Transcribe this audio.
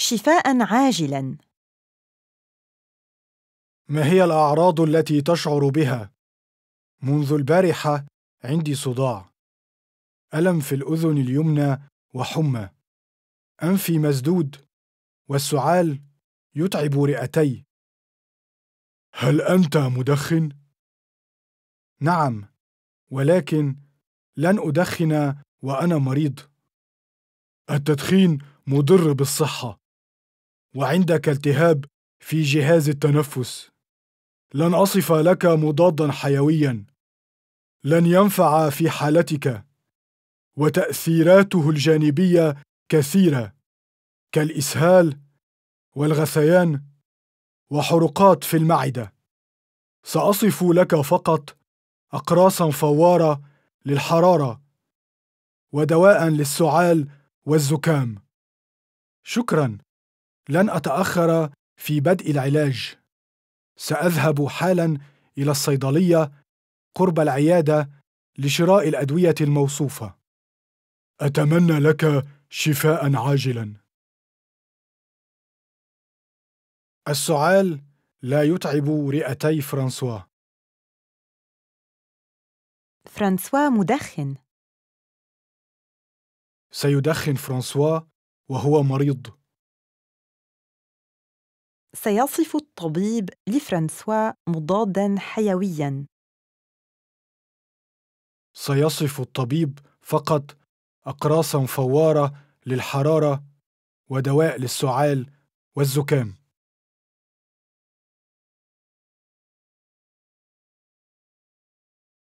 شفاء عاجلا ما هي الأعراض التي تشعر بها؟ منذ البارحة عندي صداع ألم في الأذن اليمنى وحمى أنفي مسدود والسعال يتعب رئتي هل أنت مدخن؟ نعم ولكن لن أدخن وأنا مريض التدخين مضر بالصحة وعندك التهاب في جهاز التنفس لن أصف لك مضادا حيويا لن ينفع في حالتك وتأثيراته الجانبية كثيرة كالإسهال والغثيان وحرقات في المعدة سأصف لك فقط أقراصا فوارة للحرارة ودواء للسعال والزكام شكراً لن اتاخر في بدء العلاج ساذهب حالا الى الصيدليه قرب العياده لشراء الادويه الموصوفه اتمنى لك شفاء عاجلا السعال لا يتعب رئتي فرانسوا فرانسوا مدخن سيدخن فرانسوا وهو مريض سيصف الطبيب لفرانسوا مضادا حيويا سيصف الطبيب فقط أقراصا فوارة للحرارة ودواء للسعال والزكام